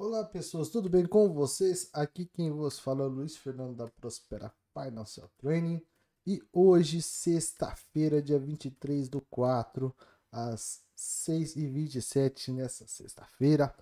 Olá pessoas, tudo bem com vocês? Aqui quem vos fala é o Luiz Fernando da Prospera Financial Training e hoje, sexta-feira, dia 23 do 4, às 6h27, nessa sexta-feira,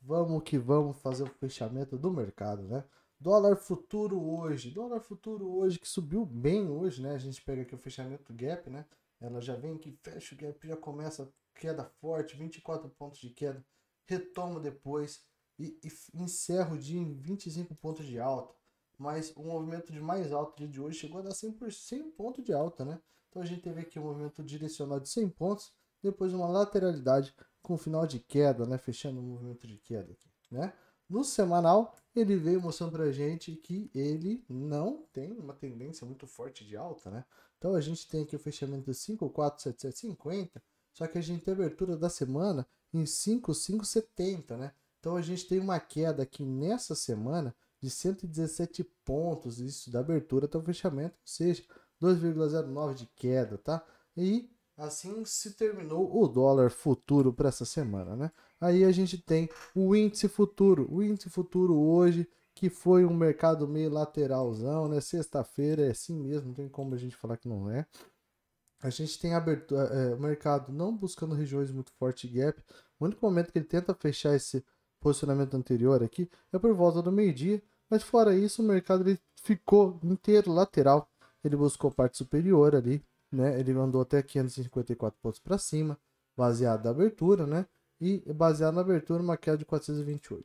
vamos que vamos fazer o fechamento do mercado, né? Dólar futuro hoje, dólar futuro hoje que subiu bem hoje, né? A gente pega aqui o fechamento gap, né? Ela já vem que fecha o gap, já começa queda forte, 24 pontos de queda, retoma depois e, e encerra o dia em 25 pontos de alta. Mas o movimento de mais alto de hoje chegou a dar 100, por 100 pontos de alta, né? Então a gente teve aqui um movimento direcional de 100 pontos, depois uma lateralidade com final de queda, né? Fechando o movimento de queda aqui, né? No semanal, ele veio mostrando pra gente que ele não tem uma tendência muito forte de alta, né? Então a gente tem aqui o fechamento de 5,47750, só que a gente tem a abertura da semana em 5,570, né? Então a gente tem uma queda aqui nessa semana de 117 pontos, isso da abertura até o fechamento, ou seja, 2,09 de queda, tá? E assim se terminou o dólar futuro para essa semana, né? Aí a gente tem o índice futuro, o índice futuro hoje que foi um mercado meio lateralzão, né? Sexta-feira é assim mesmo, não tem como a gente falar que não é. A gente tem abertura, é, é, o mercado não buscando regiões muito forte gap. O único momento que ele tenta fechar esse posicionamento anterior aqui, é por volta do meio-dia, mas fora isso o mercado ele ficou inteiro lateral, ele buscou parte superior ali, né? Ele andou até 554 pontos para cima, baseado na abertura, né? E baseado na abertura, uma queda de 428.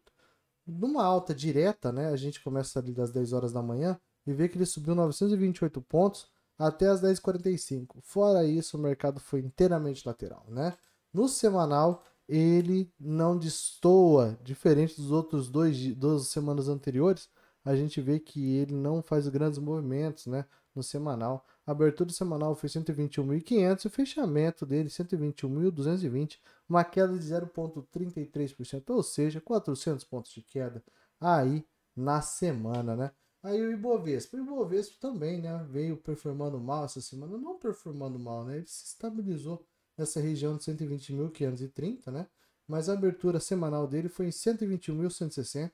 Numa alta direta, né? A gente começa ali das 10 horas da manhã e vê que ele subiu 928 pontos até as 10h45. Fora isso, o mercado foi inteiramente lateral, né? No semanal, ele não destoa, diferente dos outros dois, duas semanas anteriores, a gente vê que ele não faz grandes movimentos, né? No semanal. A abertura semanal foi 121.500 e o fechamento dele 121.220, uma queda de 0,33%, ou seja, 400 pontos de queda aí na semana, né? Aí o Ibovespa, o Ibovespa também, né? Veio performando mal essa semana, não performando mal, né? Ele se estabilizou nessa região de 120.530, né? Mas a abertura semanal dele foi em 121.160,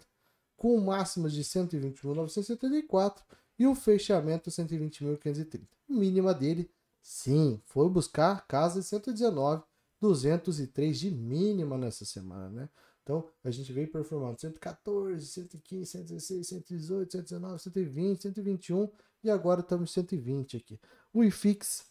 com máximas de 121.974 e o fechamento 120.530. Mínima dele, sim, foi buscar casa de 119.203 de mínima nessa semana, né? Então, a gente veio performando 114, 115, 116, 118, 119, 120, 121 e agora estamos em 120 aqui. O IFIX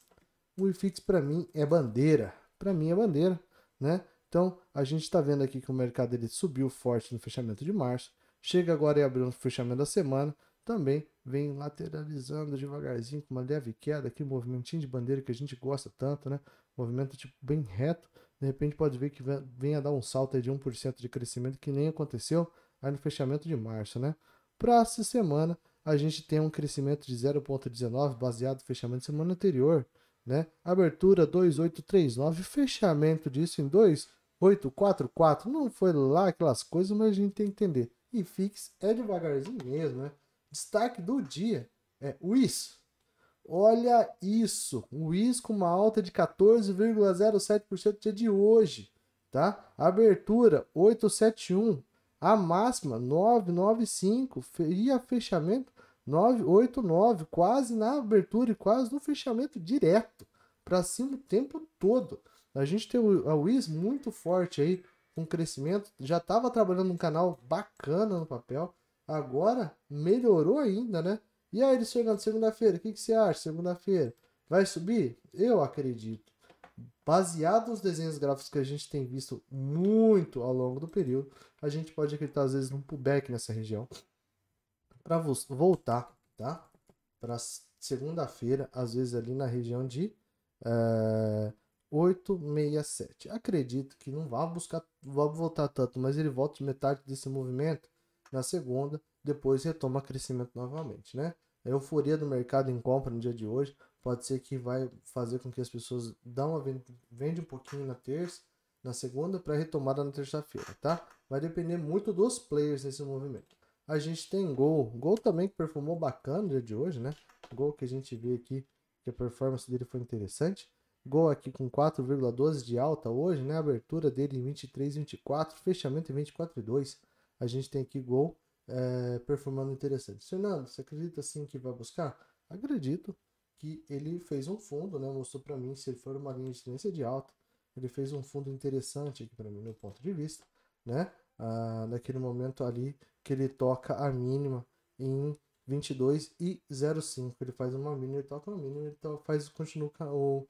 o IFIX para mim é bandeira. Para mim é bandeira, né? Então, a gente está vendo aqui que o mercado ele subiu forte no fechamento de março, chega agora e abriu no fechamento da semana, também vem lateralizando devagarzinho com uma leve queda, aquele movimentinho de bandeira que a gente gosta tanto, né? Movimento tipo bem reto, de repente pode ver que vem a dar um salto de 1% de crescimento que nem aconteceu aí no fechamento de março, né? Para essa semana, a gente tem um crescimento de 0,19 baseado no fechamento da semana anterior, né? Abertura 2839, fechamento disso em 2844. Não foi lá aquelas coisas, mas a gente tem que entender. E fix é devagarzinho mesmo, né? Destaque do dia é o IS. Olha isso, o IS com uma alta de 14,07% dia de hoje, tá? Abertura 871, a máxima 995 e a fechamento 9, 8, 9, quase na abertura e quase no fechamento direto, para cima o tempo todo. A gente tem a Wiz muito forte aí, com crescimento, já estava trabalhando um canal bacana no papel, agora melhorou ainda, né? E aí, eles chegando segunda-feira, o que, que você acha? Segunda-feira, vai subir? Eu acredito. Baseado nos desenhos gráficos que a gente tem visto muito ao longo do período, a gente pode acreditar às vezes num pullback nessa região para voltar, tá? Para segunda-feira, às vezes ali na região de é, eh, 867. Acredito que não vá buscar, vá voltar tanto, mas ele volta metade desse movimento na segunda, depois retoma crescimento novamente, né? A euforia do mercado em compra no dia de hoje pode ser que vai fazer com que as pessoas dão a vende, vende um pouquinho na terça, na segunda para retomada na terça-feira, tá? Vai depender muito dos players nesse movimento a gente tem Gol. Gol também que performou bacana no dia de hoje, né? Gol que a gente viu aqui que a performance dele foi interessante. Gol aqui com 4,12 de alta hoje, né? Abertura dele em 23,24, fechamento em 24,2. A gente tem aqui Gol é, performando interessante. Fernando, você acredita assim que vai buscar? Acredito que ele fez um fundo, né? Mostrou para mim se ele for uma linha de tendência de alta, ele fez um fundo interessante aqui para mim, no ponto de vista, né? ah, naquele momento ali que ele toca a mínima em 22 e 05. Ele faz uma mínima, ele toca uma mínima, ele faz, continua o,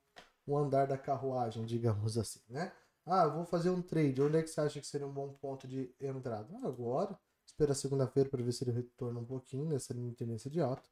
o andar da carruagem, digamos assim, né? Ah, vou fazer um trade. Onde é que você acha que seria um bom ponto de entrada? Ah, agora, espera segunda-feira para ver se ele retorna um pouquinho nessa linha de tendência de alta.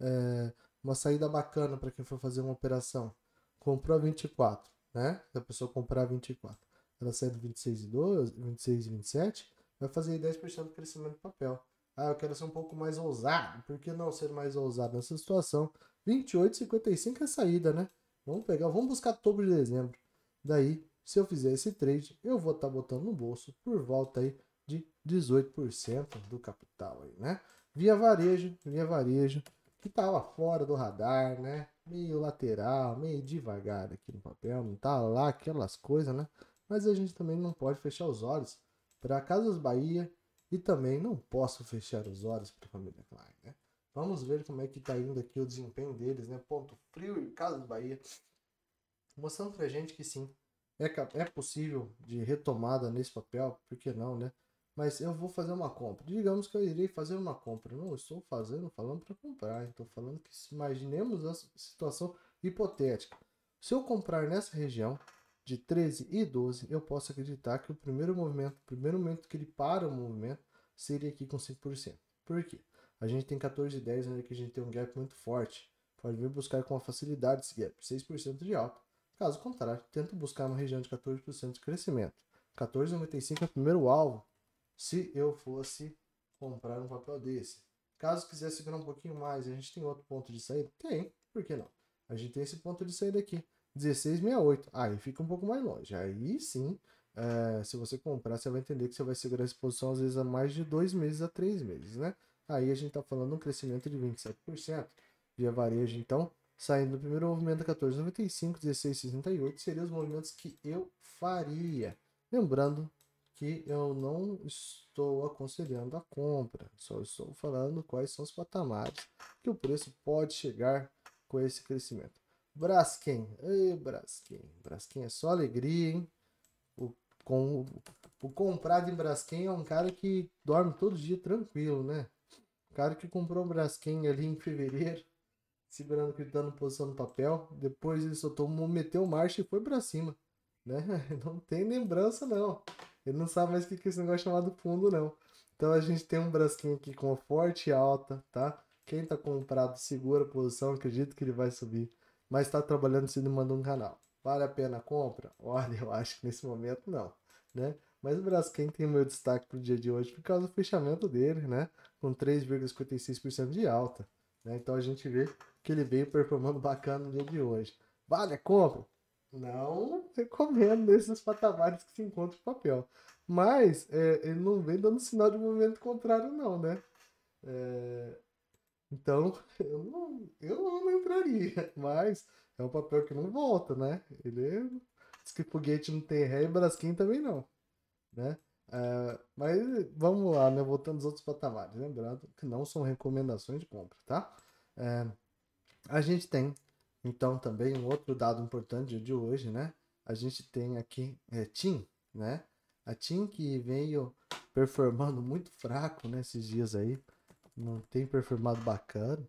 É, uma saída bacana para quem for fazer uma operação. Comprou a 24, né? Se a pessoa comprar a 24 ela sai do 26 e 12, 26 e 27, vai fazer 10% de crescimento do papel. Ah, eu quero ser um pouco mais ousado. Por que não ser mais ousado nessa situação? 28,55 é a saída, né? Vamos pegar, vamos buscar topo de dezembro. Daí, se eu fizer esse trade, eu vou estar tá botando no bolso por volta aí de 18% do capital aí, né? Via varejo, via varejo, que tá lá fora do radar, né? Meio lateral, meio devagar aqui no papel, não tá lá aquelas coisas, né? mas a gente também não pode fechar os olhos para Casas Bahia e também não posso fechar os olhos para a família Klein, né? Vamos ver como é que está indo aqui o desempenho deles, né? Ponto Frio e Casas Bahia, mostrando pra gente que sim, é, é possível de retomada nesse papel, por que não, né? Mas eu vou fazer uma compra. Digamos que eu irei fazer uma compra. Não estou fazendo, falando para comprar. Estou falando que imaginemos a situação hipotética. Se eu comprar nessa região, de 13 e 12, eu posso acreditar que o primeiro movimento, o primeiro momento que ele para o movimento, seria aqui com 5%. Por quê? A gente tem 14 e 10, onde né, a gente tem um gap muito forte. Pode vir buscar com facilidade esse gap, 6% de alta. Caso contrário, tento buscar uma região de 14% de crescimento. 14,95 é o primeiro alvo, se eu fosse comprar um papel desse. Caso quiser segurar um pouquinho mais, a gente tem outro ponto de saída? Tem, por que não? A gente tem esse ponto de saída aqui. 16,68. Aí fica um pouco mais longe. Aí sim, é, se você comprar, você vai entender que você vai segurar a exposição às vezes a mais de dois meses a três meses, né? Aí a gente está falando um crescimento de 27%. Via varejo, então, saindo do primeiro movimento 14,95, 16,68, seriam os movimentos que eu faria. Lembrando que eu não estou aconselhando a compra, só estou falando quais são os patamares que o preço pode chegar com esse crescimento. Braskem. Ei, Braskem. Braskem é só alegria, hein? O, com, o comprado em Braskem é um cara que dorme todo dia tranquilo, né? O cara que comprou Braskem ali em fevereiro, segurando, gritando, tá posição no papel. Depois ele soltou, meteu marcha e foi para cima. Né? Não tem lembrança, não. Ele não sabe mais o que, que é esse negócio é chamado fundo, não. Então a gente tem um Braskem aqui com forte alta, tá? Quem tá comprado segura a posição, acredito que ele vai subir mas está trabalhando se cima um canal. Vale a pena a compra? Olha, eu acho que nesse momento não, né? Mas o Braskem tem meu destaque para o dia de hoje por causa do fechamento dele, né? Com 3,56% de alta. Né? Então a gente vê que ele veio performando bacana no dia de hoje. Vale a compra? Não recomendo nesses patamares que se encontra o papel. Mas é, ele não vem dando sinal de movimento contrário, não, né? É, então, eu não, eu não entraria, mas é um papel que não volta, né? Ele é, diz que foguete não tem ré e Braskem também não, né? Uh, mas vamos lá, né? Voltando aos outros patamares, lembrando que não são recomendações de compra, tá? Uh, a gente tem, então, também um outro dado importante de hoje, né? A gente tem aqui é, TIM, né? A TIM que veio performando muito fraco nesses né, dias aí, não tem performado bacana.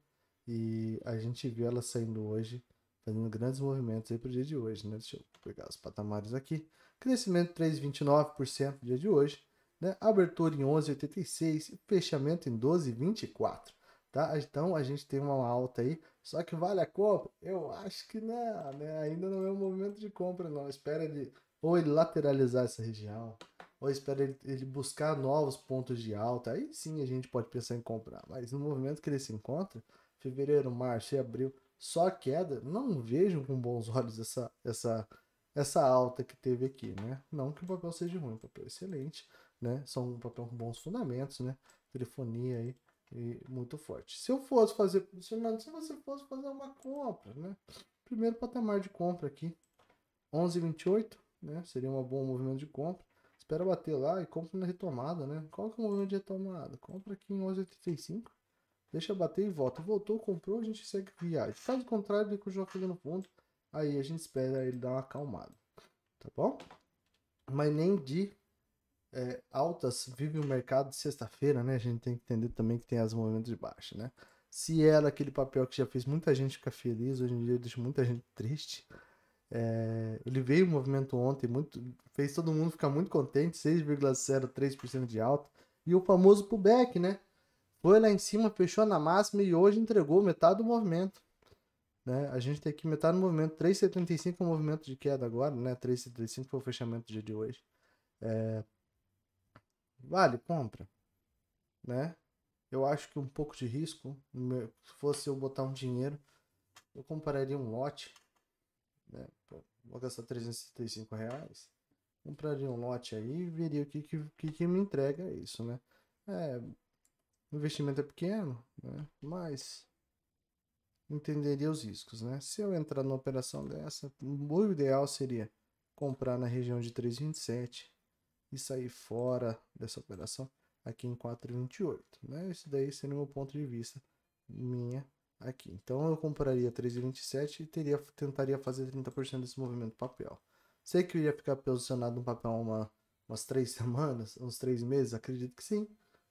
E a gente viu ela saindo hoje, fazendo grandes movimentos aí pro dia de hoje, né? Deixa eu pegar os patamares aqui. Crescimento 3,29% no dia de hoje, né? Abertura em 11,86 fechamento em 12,24. Tá? Então a gente tem uma alta aí, só que vale a compra? Eu acho que não, né? Ainda não é um movimento de compra não. Espera ele ou ele lateralizar essa região, ou espera ele, ele buscar novos pontos de alta, aí sim a gente pode pensar em comprar. Mas no movimento que ele se encontra, fevereiro, março e abril, só queda, não vejo com bons olhos essa, essa, essa alta que teve aqui, né? Não que o papel seja ruim, o papel é excelente, né? São um papel com bons fundamentos, né? Telefonia aí muito forte. Se eu fosse fazer, se, se você fosse fazer uma compra, né? Primeiro patamar de compra aqui, 11,28, né? Seria um bom movimento de compra espera bater lá e compra na retomada, né? Qual que é o momento de retomada? Compra aqui em 1185, deixa bater e volta. Voltou, comprou, a gente segue viagem. Caso contrário, João continua no ponto, aí a gente espera ele dar uma acalmada, tá bom? Mas nem de é, altas vive o mercado de sexta-feira, né? A gente tem que entender também que tem as movimentos de baixa, né? Se era é aquele papel que já fez muita gente ficar feliz, hoje em dia deixa muita gente triste. É, ele veio o movimento ontem, muito, fez todo mundo ficar muito contente, 6,03% de alta. E o famoso pullback, né? Foi lá em cima, fechou na máxima e hoje entregou metade do movimento. Né? A gente tem aqui metade do movimento, 3,75 é o movimento de queda agora, né? 3,75 foi o fechamento do dia de hoje. É... Vale, compra. Né? Eu acho que um pouco de risco, se fosse eu botar um dinheiro, eu compraria um lote né? Pô, vou gastar 365 reais. Compraria um lote aí e veria o que, que, que me entrega isso, né? É, o investimento é pequeno, né? mas entenderia os riscos, né? Se eu entrar numa operação dessa, o ideal seria comprar na região de 327 e sair fora dessa operação aqui em 428, né? Esse daí seria o meu ponto de vista, minha aqui. Então eu compraria 3,27 e teria, tentaria fazer 30% desse movimento papel. Sei que eu ia ficar posicionado no papel uma, umas 3 semanas, uns 3 meses, acredito que sim.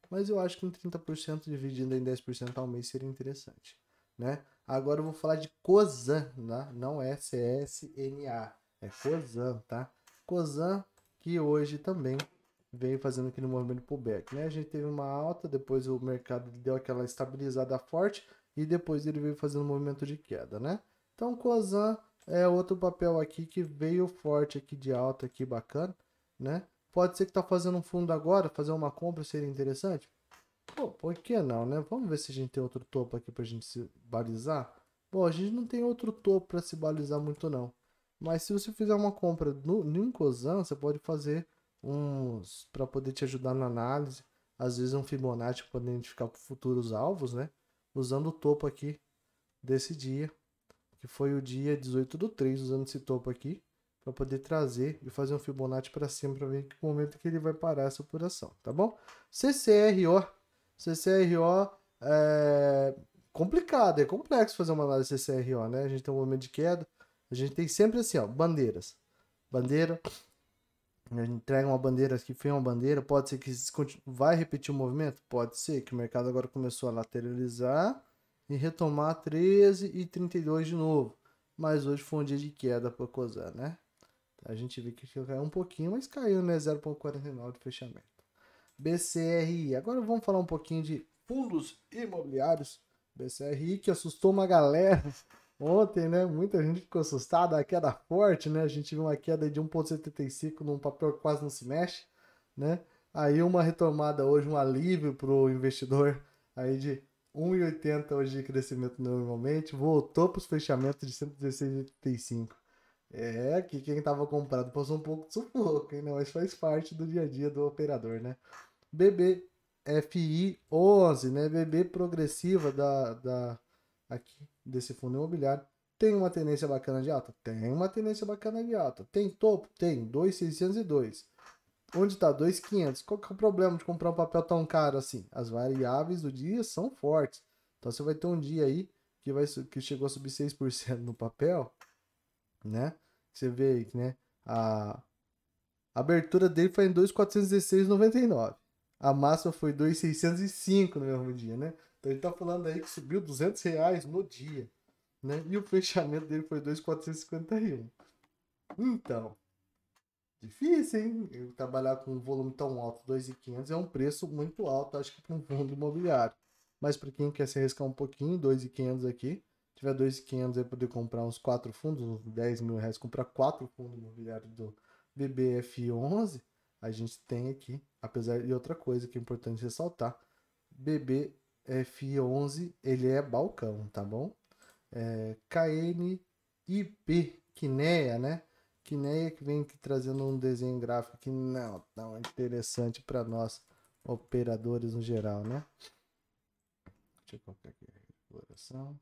Mas eu acho que um 30% dividido em 10% ao mês seria interessante. Né? Agora eu vou falar de COSAN, né? não é CSNA, é COSAN, tá? COSAN que hoje também vem fazendo aquele movimento pullback, né? A gente teve uma alta, depois o mercado deu aquela estabilizada forte, e depois ele veio fazendo um movimento de queda, né? Então, Cosan é outro papel aqui que veio forte aqui de alta aqui bacana, né? Pode ser que tá fazendo um fundo agora, fazer uma compra seria interessante? Pô, por que não, né? Vamos ver se a gente tem outro topo aqui pra gente se balizar. Bom, a gente não tem outro topo para se balizar muito não. Mas se você fizer uma compra no, no você pode fazer uns para poder te ajudar na análise, às vezes um Fibonacci para identificar futuros alvos, né? usando o topo aqui desse dia, que foi o dia 18 do 3, usando esse topo aqui, para poder trazer e fazer um Fibonacci para cima para ver que momento que ele vai parar essa operação, tá bom? CCRO, CCRO é complicado, é complexo fazer uma análise CCRO, né? A gente tem um momento de queda, a gente tem sempre assim, ó, bandeiras, bandeira, né, entrega uma bandeira que foi uma bandeira, pode ser que vai repetir o movimento? Pode ser, que o mercado agora começou a lateralizar e retomar 13 e 32 de novo. Mas hoje foi um dia de queda para Cosan, né? A gente vê que caiu um pouquinho, mas caiu, né? 0,49 de fechamento. BCRI. Agora vamos falar um pouquinho de fundos imobiliários. BCRI que assustou uma galera Ontem, né? Muita gente ficou assustada, a queda forte, né? A gente viu uma queda de 1,75 num papel que quase não se mexe, né? Aí uma retomada hoje, um alívio para o investidor aí de 1,80 hoje de crescimento normalmente, voltou para os fechamentos de 116,85. É, que quem estava comprado passou um pouco de sufoco, hein? Não, né, mas faz parte do dia a dia do operador, né? BBFI 11, né? BB progressiva da, da aqui desse fundo imobiliário tem uma tendência bacana de alta? Tem uma tendência bacana de alta. Tem topo? Tem. 2,602. Onde está? 2,500. Qual que é o problema de comprar um papel tão caro assim? As variáveis do dia são fortes. Então você vai ter um dia aí que, vai, que chegou a subir 6% no papel, né? Você vê aí, né? A abertura dele foi em 2,416,99. A máxima foi 2,605 no mesmo dia, né? Então ele tá falando aí que subiu 200 reais no dia, né? E o fechamento dele foi 2,451. Então, difícil, hein? Eu trabalhar com um volume tão alto, 2,500 é um preço muito alto, acho que para um fundo imobiliário. Mas para quem quer se arriscar um pouquinho, 2,500 aqui, tiver 2,500 vai poder comprar uns 4 fundos, uns 10 mil reais, comprar 4 fundos imobiliários do BBF11, a gente tem aqui, apesar de outra coisa que é importante ressaltar, BB F11, ele é balcão, tá bom? É, KNIP, Quineia, né? Quineia que vem aqui trazendo um desenho gráfico que não tão é interessante para nós operadores no geral, né? Deixa eu colocar aqui a configuração.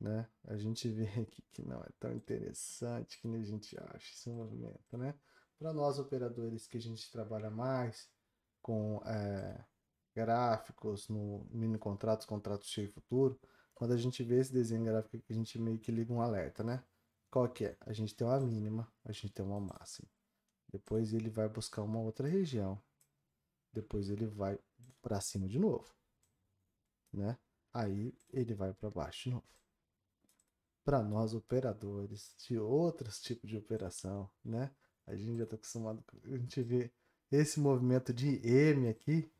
Né? A gente vê aqui que não é tão interessante que nem a gente acha esse movimento, né? Para nós operadores que a gente trabalha mais com é, gráficos, no mini contratos, contratos cheio futuro, quando a gente vê esse desenho gráfico, a gente meio que liga um alerta, né? Qual que é? A gente tem uma mínima, a gente tem uma máxima. Depois ele vai buscar uma outra região. Depois ele vai para cima de novo, né? Aí ele vai para baixo de novo. Para nós operadores de outros tipos de operação, né? A gente já está acostumado, a gente vê esse movimento de M aqui,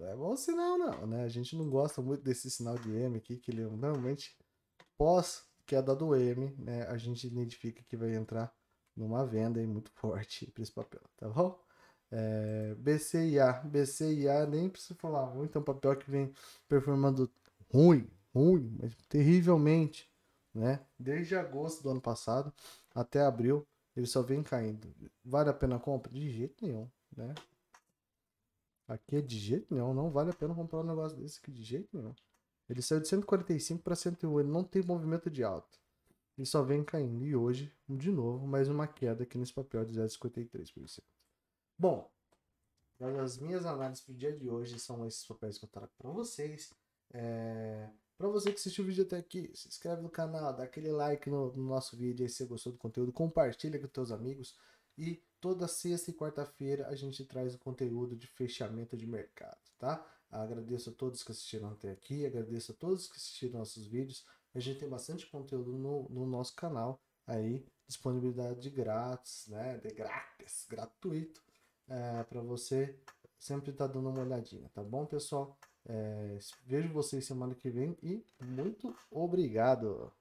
não é bom sinal, não, né? A gente não gosta muito desse sinal de M aqui, que ele é normalmente pós queda do M, né? A gente identifica que vai entrar numa venda aí muito forte para esse papel, tá bom? É, BCIA, BCIA nem preciso falar muito, é um papel que vem performando ruim, ruim, mas terrivelmente, né? Desde agosto do ano passado até abril, ele só vem caindo. Vale a pena a compra? De jeito nenhum, né? Aqui é de jeito nenhum, não vale a pena comprar um negócio desse aqui de jeito nenhum. Ele saiu de 145 para 101, ele não tem movimento de alta. Ele só vem caindo. E hoje, de novo, mais uma queda aqui nesse papel de 0,53%. Bom, as minhas análises para o dia de hoje são esses papéis que eu trago para vocês. É... Para você que assistiu o vídeo até aqui, se inscreve no canal, dá aquele like no, no nosso vídeo aí se você gostou do conteúdo, compartilha com seus amigos e Toda sexta e quarta-feira a gente traz o conteúdo de fechamento de mercado, tá? Agradeço a todos que assistiram até aqui, agradeço a todos que assistiram nossos vídeos. A gente tem bastante conteúdo no, no nosso canal aí, disponibilidade de grátis, né? De grátis, gratuito, é, eh, para você sempre estar tá dando uma olhadinha, tá bom, pessoal? É, vejo vocês semana que vem e muito obrigado!